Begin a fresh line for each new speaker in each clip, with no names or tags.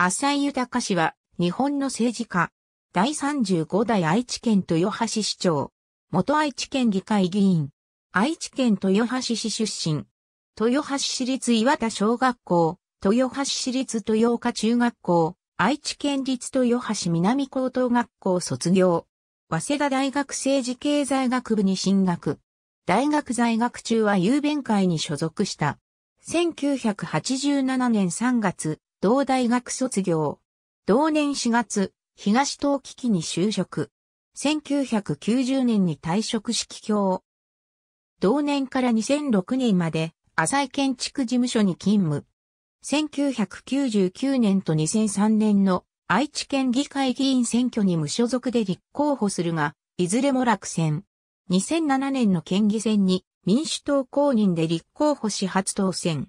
浅井豊氏は、日本の政治家。第35代愛知県豊橋市長。元愛知県議会議員。愛知県豊橋市出身。豊橋市立岩田小学校。豊橋市立豊岡中学校。愛知県立豊橋南高等学校卒業。早稲田大学政治経済学部に進学。大学在学中は郵弁会に所属した。1987年3月、同大学卒業。同年4月、東東機器に就職。1990年に退職式教。同年から2006年まで、浅井建築事務所に勤務。1999年と2003年の愛知県議会議員選挙に無所属で立候補するが、いずれも落選。2007年の県議選に民主党公認で立候補し初当選。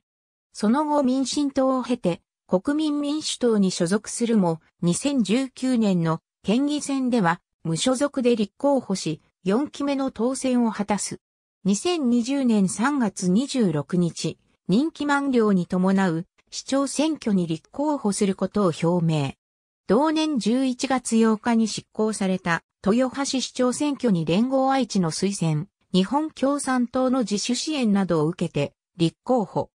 その後民進党を経て国民民主党に所属するも、2019年の県議選では無所属で立候補し、4期目の当選を果たす。2020年3月26日、任期満了に伴う市長選挙に立候補することを表明。同年11月8日に執行された豊橋市長選挙に連合愛知の推薦、日本共産党の自主支援などを受けて立候補。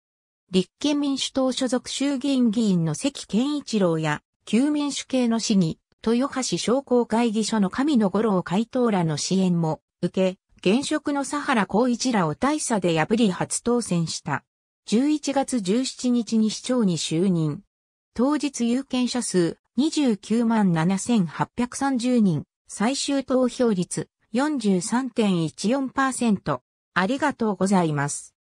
立憲民主党所属衆議院議員の関健一郎や、旧民主系の市議、豊橋商工会議所の神野五郎会頭らの支援も受け、現職の佐原光一らを大差で破り初当選した。11月17日に市長に就任。当日有権者数29万7830人、最終投票率43.14%。ありがとうございます。